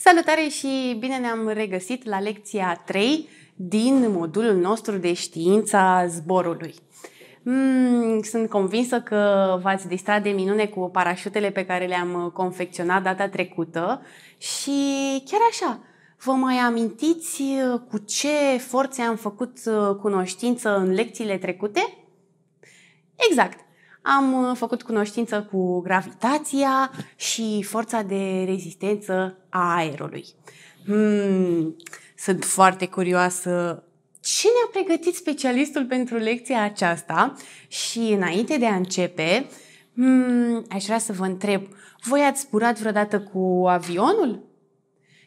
Salutare și bine ne-am regăsit la lecția 3 din modulul nostru de știința zborului. Mm, sunt convinsă că v-ați distrat de minune cu parașutele pe care le-am confecționat data trecută și chiar așa, vă mai amintiți uh, cu ce forțe am făcut uh, cunoștință în lecțiile trecute? Exact, am uh, făcut cunoștință cu gravitația și forța de rezistență a aerului. Hmm, sunt foarte curioasă ce ne-a pregătit specialistul pentru lecția aceasta și înainte de a începe, hmm, aș vrea să vă întreb, voi ați zburat vreodată cu avionul?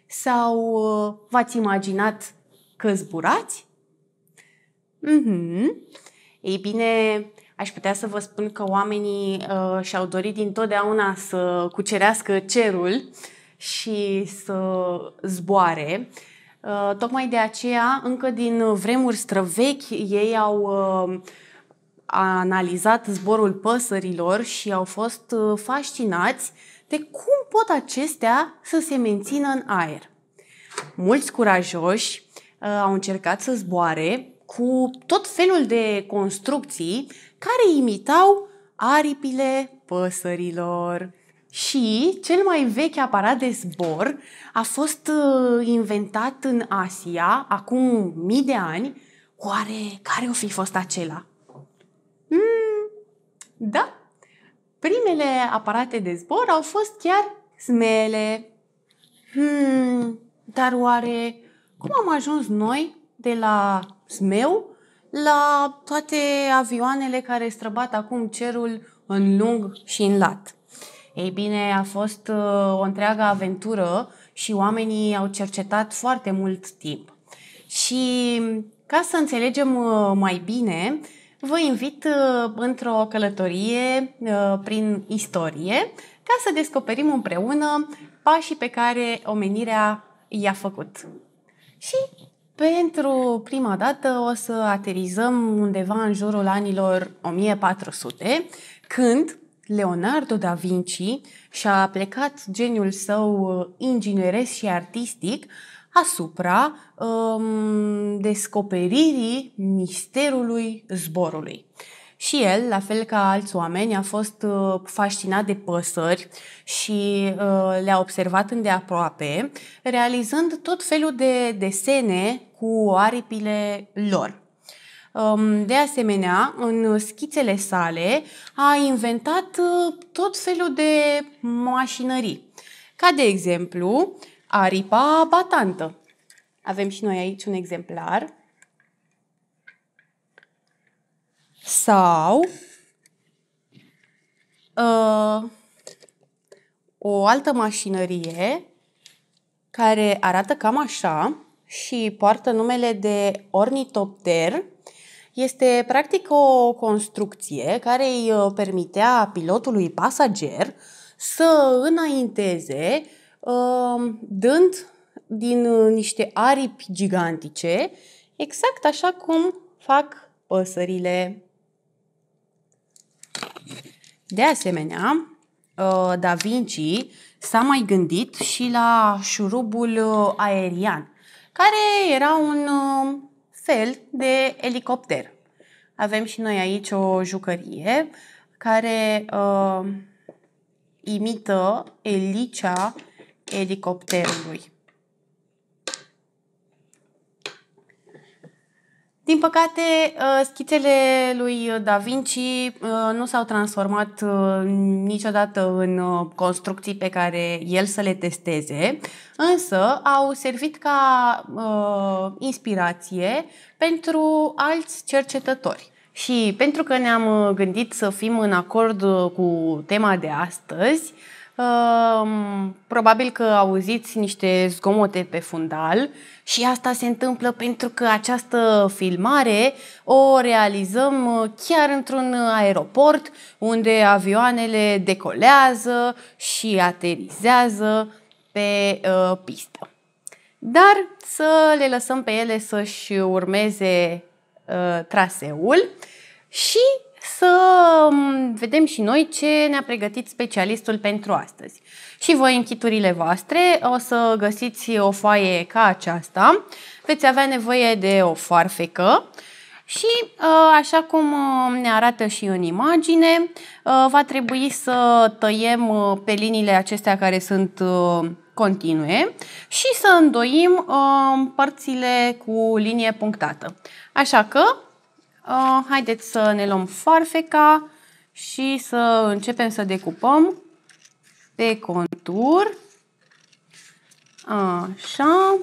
Sau uh, v-ați imaginat că zburați? Mm-hmm. Ei bine, aș putea să vă spun că oamenii uh, și-au dorit dintotdeauna să cucerească cerul și să zboare. Uh, tocmai de aceea, încă din vremuri străvechi, ei au uh, analizat zborul păsărilor și au fost uh, fascinați de cum pot acestea să se mențină în aer. Mulți curajoși uh, au încercat să zboare, cu tot felul de construcții care imitau aripile păsărilor. Și cel mai vechi aparat de zbor a fost uh, inventat în Asia acum mii de ani. Oare care o fi fost acela? Mm, da, primele aparate de zbor au fost chiar smele. Hmm, dar oare cum am ajuns noi de la smeu la toate avioanele care străbat acum cerul în lung și în lat. Ei bine, a fost uh, o întreagă aventură și oamenii au cercetat foarte mult timp. Și ca să înțelegem uh, mai bine, vă invit uh, într-o călătorie prin istorie ca să descoperim împreună pașii pe care omenirea i-a făcut. Și pentru prima dată o să aterizăm undeva în jurul anilor 1400, când Leonardo da Vinci și-a plecat geniul său uh, ingineresc și artistic asupra um, descoperirii misterului zborului. Și el, la fel ca alți oameni, a fost uh, fascinat de păsări și uh, le-a observat îndeaproape, realizând tot felul de desene cu aripile lor. Um, de asemenea, în schițele sale a inventat uh, tot felul de mașinării, ca de exemplu aripa batantă. Avem și noi aici un exemplar Sau uh, o altă mașinărie care arată cam așa și poartă numele de ornitopter. Este practic o construcție care îi uh, permitea pilotului pasager să înainteze uh, dând din uh, niște aripi gigantice, exact așa cum fac păsările. De asemenea, uh, Da Vinci s-a mai gândit și la șurubul uh, aerian, care era un uh, fel de elicopter. Avem și noi aici o jucărie care uh, imită elicea elicopterului. Din păcate, uh, schițele lui uh, Da Vinci uh, nu s-au transformat niciodată în construcții pe care el să le testeze, însă au servit ca uh, inspirație pentru alți cercetători. Și pentru că ne-am gândit să fim în acord cu tema de astăzi, uh, Probabil că auziți niște zgomote pe fundal și asta se întâmplă pentru că această filmare o realizăm uh, chiar într-un aeroport unde avioanele decolează și aterizează pe uh, pistă. Dar să le lăsăm pe ele să-și urmeze uh, traseul și să vedem și noi ce ne-a pregătit specialistul pentru astăzi. Și voi în chiturile voastre o să găsiți o foaie ca aceasta. Veți avea nevoie de o farfecă și ă, așa cum ă, ne arată și în imagine, ă, va trebui să tăiem pe liniile acestea care sunt continue și să îndoim părțile cu linie punctată. Așa că haideți să ne luăm farfeca și să începem să decupăm pe contur. Așa.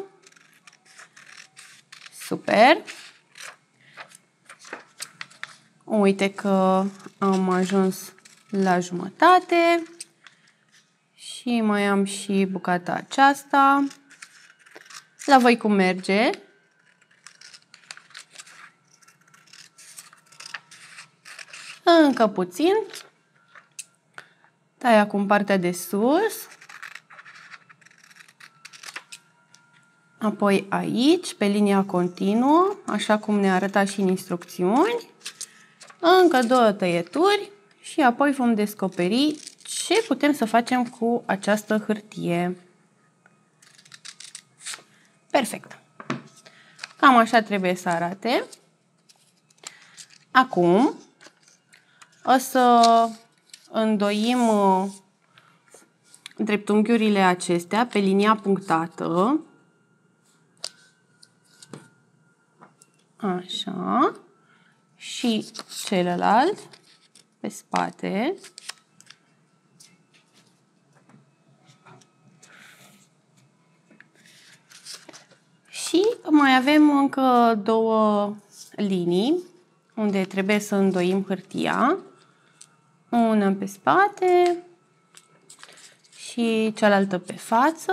Super. Uite că am ajuns la jumătate și mai am și bucata aceasta. La voi cum merge? încă puțin. Tai acum partea de sus. Apoi aici, pe linia continuă, așa cum ne arăta și în instrucțiuni. Încă două tăieturi și apoi vom descoperi ce putem să facem cu această hârtie. Perfect. Cam așa trebuie să arate. Acum o să îndoim dreptunghiurile uh, acestea pe linia punctată. Așa. Și celălalt pe spate. Și mai avem încă două linii unde trebuie să îndoim hârtia una pe spate și cealaltă pe față.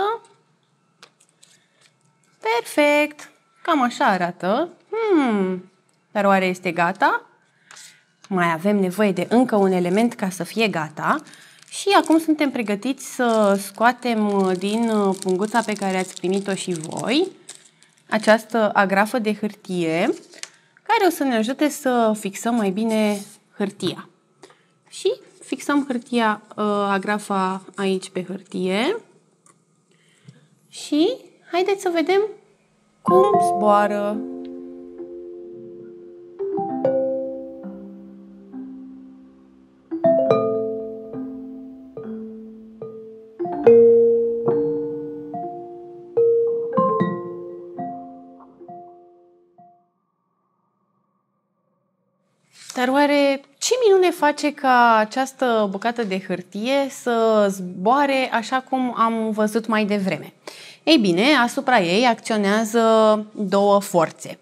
Perfect! Cam așa arată. Hmm, dar oare este gata? Mai avem nevoie de încă un element ca să fie gata. Și acum suntem pregătiți să scoatem uh, din uh, punguța pe care ați primit-o și voi această agrafă de hârtie care o să ne ajute să fixăm mai bine hârtia și fixăm hârtia uh, agrafa aici pe hârtie și haideți să vedem cum zboară. Dar oare ce minune face ca această bucată de hârtie să zboare așa cum am văzut mai devreme? Ei bine, asupra ei acționează două forțe.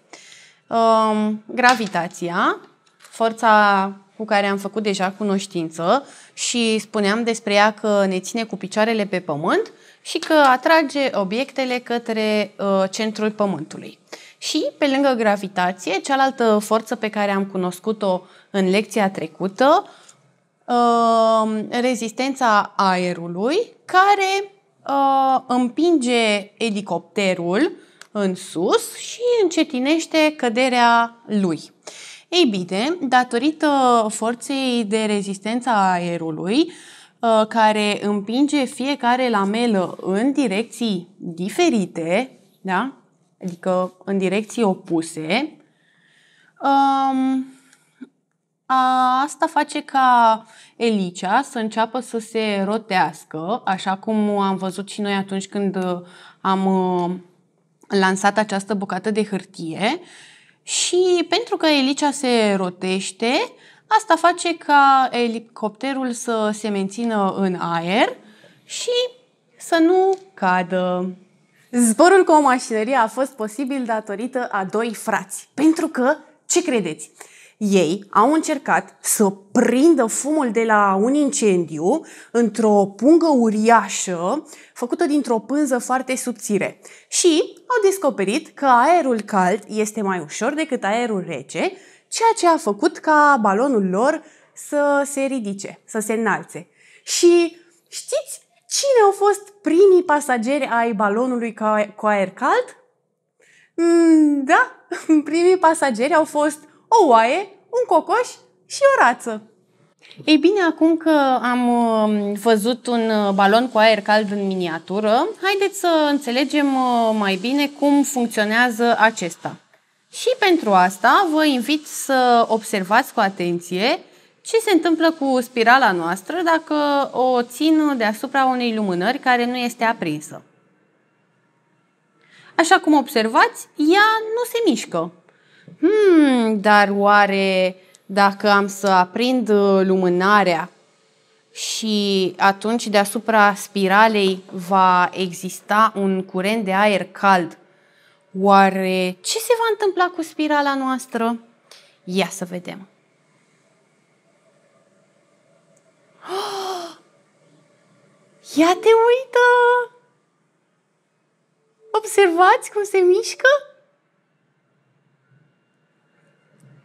Um, gravitația, forța cu care am făcut deja cunoștință și spuneam despre ea că ne ține cu picioarele pe pământ și că atrage obiectele către uh, centrul pământului. Și, pe lângă gravitație, cealaltă forță pe care am cunoscut-o în lecția trecută, uh, rezistența aerului, care uh, împinge elicopterul în sus și încetinește căderea lui. Ei bine, datorită forței de rezistență a aerului, uh, care împinge fiecare lamelă în direcții diferite, da? adică în direcții opuse, um, a, asta face ca Elicia să înceapă să se rotească, așa cum am văzut și noi atunci când uh, am uh, lansat această bucată de hârtie. Și pentru că Elicia se rotește, asta face ca elicopterul să se mențină în aer și să nu cadă. Zborul cu o mașinărie a fost posibil datorită a doi frați. Pentru că, ce credeți? Ei au încercat să prindă fumul de la un incendiu într-o pungă uriașă făcută dintr-o pânză foarte subțire și au descoperit că aerul cald este mai ușor decât aerul rece, ceea ce a făcut ca balonul lor să se ridice, să se înalțe. Și știți Cine au fost primii pasageri ai balonului cu aer cald? Mm, da, primii pasageri au fost o oaie, un cocoș și o rață. Ei bine, acum că am um, văzut un uh, balon cu aer cald în miniatură, haideți să înțelegem uh, mai bine cum funcționează acesta. Și pentru asta vă invit să observați cu atenție ce se întâmplă cu spirala noastră dacă o țin deasupra unei lumânări care nu este aprinsă? Așa cum observați, ea nu se mișcă. Hmm, dar oare dacă am să aprind lumânarea și atunci deasupra spiralei va exista un curent de aer cald, oare ce se va întâmpla cu spirala noastră? Ia să vedem. Ia te uită! Observați cum se mișcă?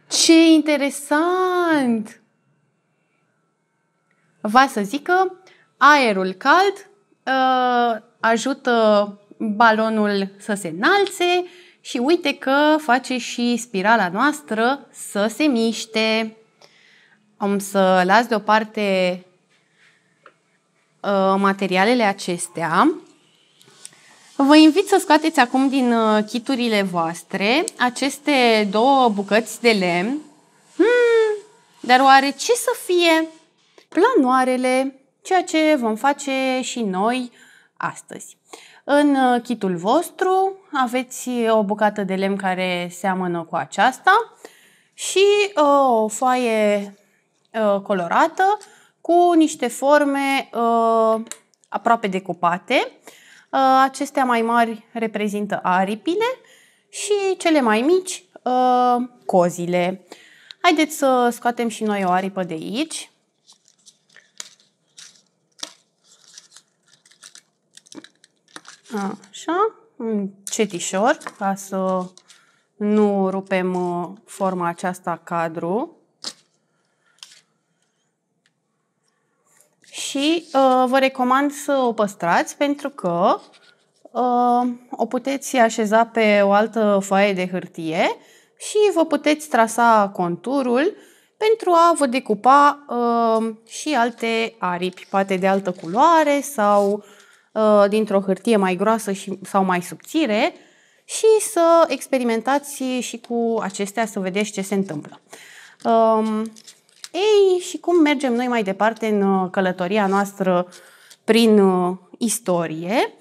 Ce interesant! Va să zic că aerul cald uh, ajută balonul să se înalțe și uite că face și spirala noastră să se miște. Am să las deoparte Uh, materialele acestea. Vă invit să scoateți acum din uh, chiturile voastre aceste două bucăți de lemn. Hmm, dar oare ce să fie? Planoarele, ceea ce vom face și noi astăzi. În kitul uh, vostru aveți o bucată de lemn care seamănă cu aceasta și o foaie colorată cu niște forme uh, aproape decupate. Uh, acestea mai mari reprezintă aripile și cele mai mici uh, cozile. Haideți să scoatem și noi o aripă de aici. Așa, un cetișor ca să nu rupem uh, forma aceasta cadru. și uh, vă recomand să o păstrați pentru că uh, o puteți așeza pe o altă foaie de hârtie și vă puteți trasa conturul pentru a vă decupa uh, și alte aripi, poate de altă culoare sau uh, dintr-o hârtie mai groasă și, sau mai subțire și să experimentați și cu acestea să vedeți ce se întâmplă. Um, ei, și cum mergem noi mai departe în uh, călătoria noastră prin uh, istorie?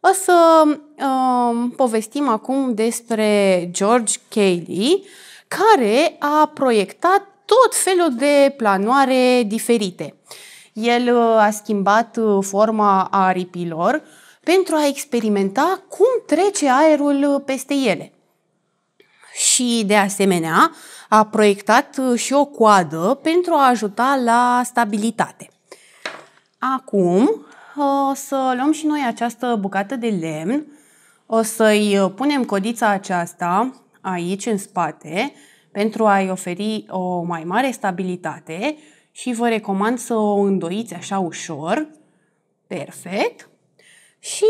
O să um, povestim acum despre George Cayley, care a proiectat tot felul de planoare diferite. El uh, a schimbat forma aripilor pentru a experimenta cum trece aerul peste ele. Și, de asemenea, a proiectat uh, și o coadă pentru a ajuta la stabilitate. Acum o uh, să luăm și noi această bucată de lemn, o să-i uh, punem codița aceasta aici în spate pentru a-i oferi o mai mare stabilitate și vă recomand să o îndoiți așa ușor. Perfect. Și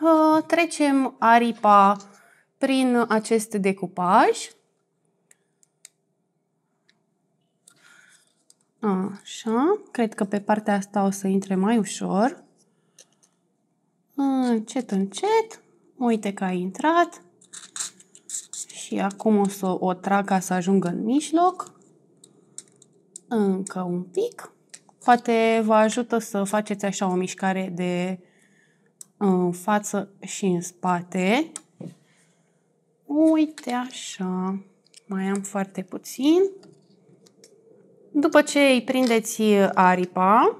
uh, trecem aripa prin acest decupaj Așa, cred că pe partea asta o să intre mai ușor. Încet, încet. Uite că a intrat. Și acum o să o trag ca să ajungă în mijloc. Încă un pic. Poate vă ajută să faceți așa o mișcare de în față și în spate. Uite așa. Mai am foarte puțin. După ce îi prindeți aripa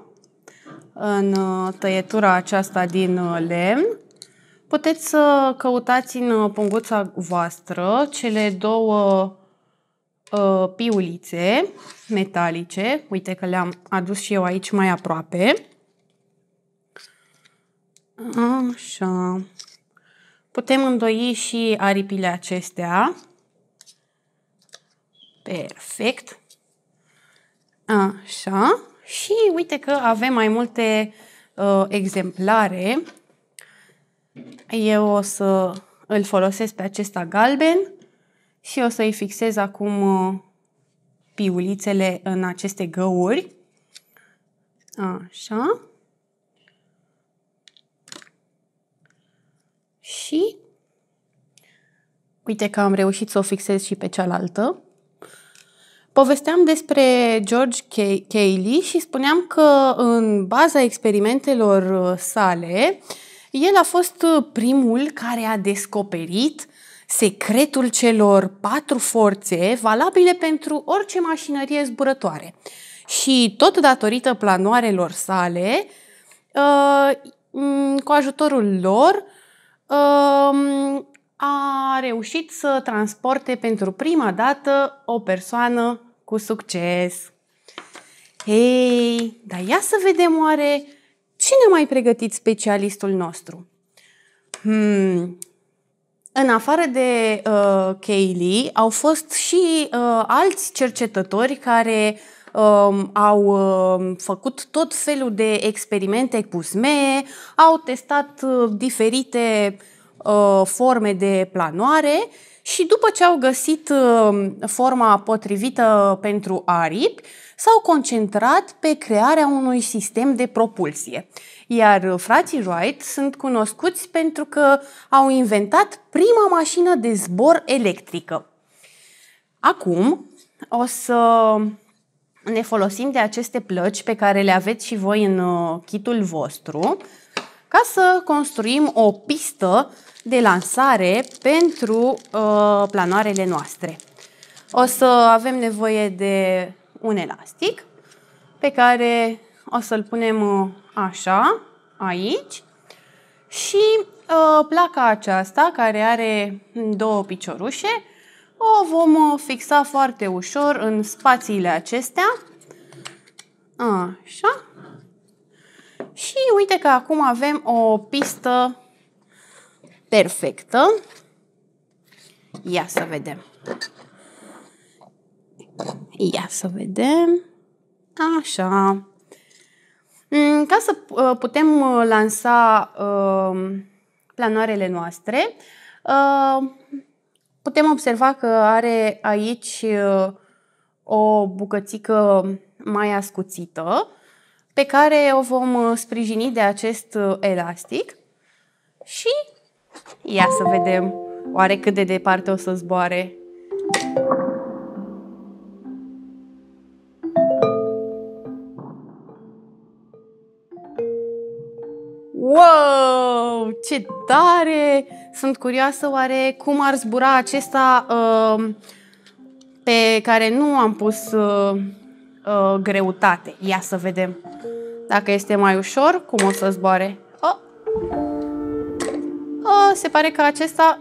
în uh, tăietura aceasta din uh, lemn, puteți să căutați în uh, punguța voastră cele două piulițe metalice. Uite că le-am adus și eu aici mai aproape. Așa. Putem îndoi și aripile acestea. Perfect. Așa. Și uite că avem mai multe uh, exemplare. Eu o să îl folosesc pe acesta galben și o să-i fixez acum uh, piulițele în aceste găuri. Așa. Și uite că am reușit să o fixez și pe cealaltă. Povesteam despre George Cayley și spuneam că în baza experimentelor uh, sale, el a fost uh, primul care a descoperit secretul celor patru forțe valabile pentru orice mașinărie zburătoare. Și tot datorită planoarelor sale, uh, cu ajutorul lor, um, a reușit să transporte pentru prima dată o persoană cu succes. Hei, dar ia să vedem oare cine mai pregătit specialistul nostru. Hmm. În afară de uh, Kaylee, au fost și uh, alți cercetători care uh, au uh, făcut tot felul de experimente cu smee, au testat uh, diferite uh, forme de planoare și după ce au găsit um, forma potrivită pentru aripi, s-au concentrat pe crearea unui sistem de propulsie. Iar frații Wright sunt cunoscuți pentru că au inventat prima mașină de zbor electrică. Acum o să ne folosim de aceste plăci pe care le aveți și voi în uh, kitul vostru ca să construim o pistă de lansare pentru uh, planoarele noastre. O să avem nevoie de un elastic pe care o să-l punem uh, așa, aici și uh, placa aceasta care are două piciorușe o vom uh, fixa foarte ușor în spațiile acestea. Așa. Și uite că acum avem o pistă perfectă. Ia să vedem. Ia să vedem. Așa. Mm, ca să uh, putem uh, lansa uh, planoarele noastre, putem observa că are aici o bucățică mai ascuțită pe care o vom sprijini de acest elastic și Ia să vedem oare cât de departe o să zboare. Wow, ce tare! Sunt curioasă oare cum ar zbura acesta uh, pe care nu am pus uh, uh, greutate. Ia să vedem dacă este mai ușor, cum o să zboare se pare că acesta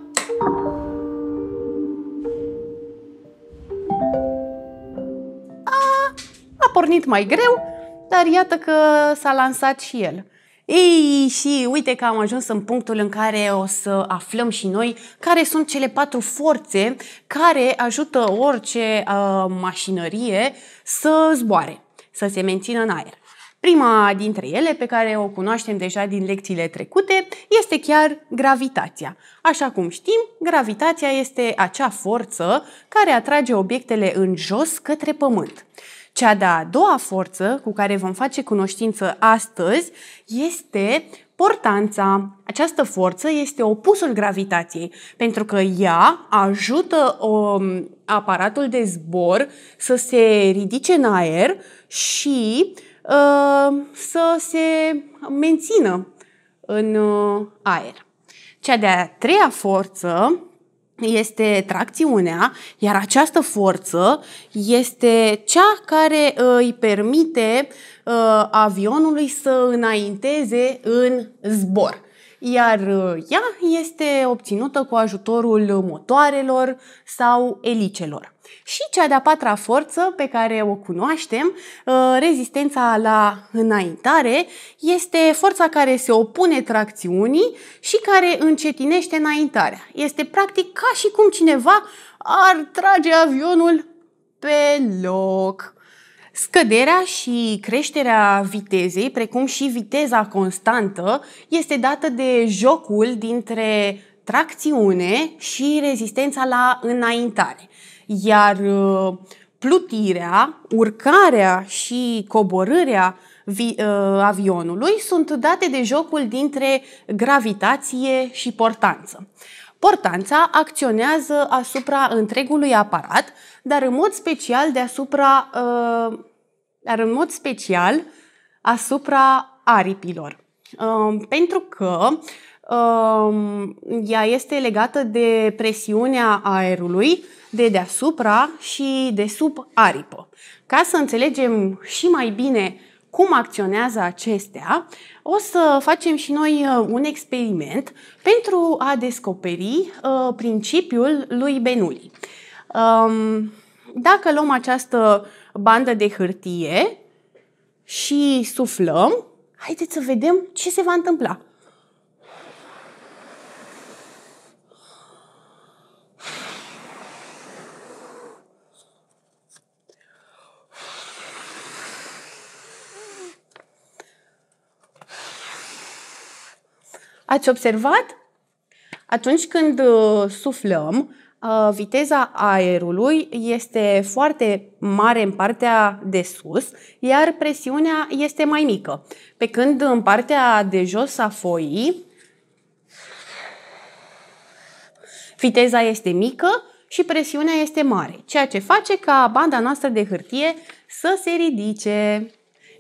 a, a pornit mai greu, dar iată că s-a lansat și el. Ei, și uite că am ajuns în punctul în care o să aflăm și noi care sunt cele patru forțe care ajută orice uh, mașinărie să zboare, să se mențină în aer. Prima dintre ele, pe care o cunoaștem deja din lecțiile trecute, este chiar gravitația. Așa cum știm, gravitația este acea forță care atrage obiectele în jos către Pământ. Cea de-a doua forță cu care vom face cunoștință astăzi este portanța. Această forță este opusul gravitației, pentru că ea ajută o, um, aparatul de zbor să se ridice în aer și uh, Uh, să se mențină în uh, aer. Cea de-a treia forță este tracțiunea, iar această forță este cea care uh, îi permite avionului să înainteze în zbor. Iar ea este obținută cu ajutorul motoarelor sau elicelor. Și cea de-a patra forță pe care o cunoaștem, uh, rezistența la înaintare, este forța care se opune tracțiunii și care încetinește înaintarea. Este practic ca și cum cineva ar trage avionul pe loc. Scăderea și creșterea vitezei, precum și viteza constantă, este dată de jocul dintre tracțiune și rezistența la înaintare. Iar uh, plutirea, urcarea și coborârea uh, avionului sunt date de jocul dintre gravitație și portanță. Portanța acționează asupra întregului aparat, dar în mod special deasupra, uh, dar în mod special asupra aripilor. pentru că ea este legată de presiunea aerului de deasupra și de sub aripă. Ca să înțelegem și mai bine cum acționează acestea, o să facem și noi uh, un experiment pentru a descoperi uh, principiul lui Benuli. Dacă luăm această bandă de hârtie și suflăm, haideți să vedem ce se va întâmpla. Ați observat? Atunci când uh, suflăm, uh, viteza aerului este foarte mare în partea de sus, iar presiunea este mai mică. Pe când în partea de jos a foii, viteza este mică și presiunea este mare, ceea ce face ca banda noastră de hârtie să se ridice.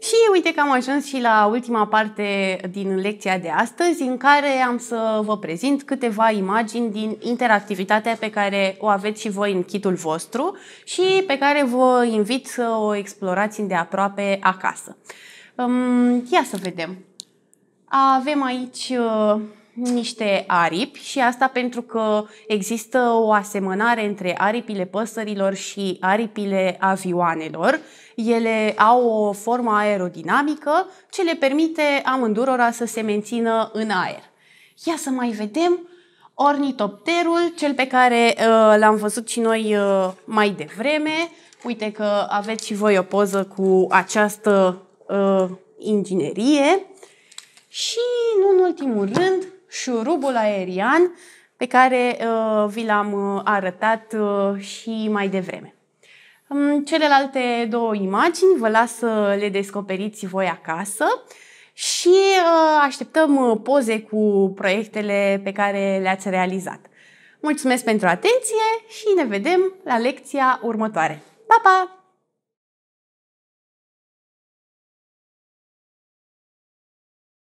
Și uite că am ajuns și la ultima parte din lecția de astăzi, în care am să vă prezint câteva imagini din interactivitatea pe care o aveți și voi în kitul vostru și pe care vă invit să o explorați îndeaproape acasă. Ia să vedem. Avem aici uh, niște aripi și asta pentru că există o asemănare între aripile păsărilor și aripile avioanelor ele au o formă aerodinamică ce le permite amândurora să se mențină în aer. Ia să mai vedem ornitopterul, cel pe care uh, l-am văzut și noi uh, mai devreme. Uite că aveți și voi o poză cu această uh, inginerie. Și, nu în ultimul rând, șurubul aerian, pe care uh, vi l-am uh, arătat uh, și mai devreme. Celelalte două imagini vă las să le descoperiți voi acasă și uh, așteptăm uh, poze cu proiectele pe care le-ați realizat. Mulțumesc pentru atenție și ne vedem la lecția următoare. Pa, pa!